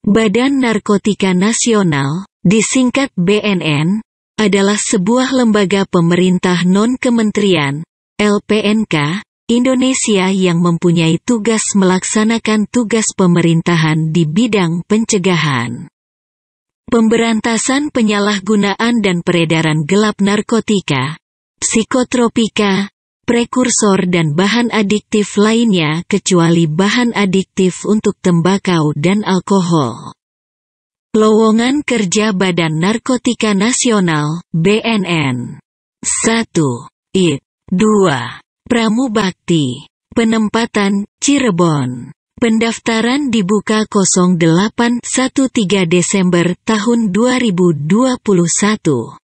Badan Narkotika Nasional, disingkat BNN, adalah sebuah lembaga pemerintah non-kementerian, LPNK, Indonesia yang mempunyai tugas melaksanakan tugas pemerintahan di bidang pencegahan. Pemberantasan penyalahgunaan dan peredaran gelap narkotika, psikotropika, prekursor dan bahan adiktif lainnya kecuali bahan adiktif untuk tembakau dan alkohol. Lowongan Kerja Badan Narkotika Nasional, BNN. 1. IT. 2. Pramubakti. Penempatan, Cirebon. Pendaftaran dibuka 0813 Desember tahun 2021.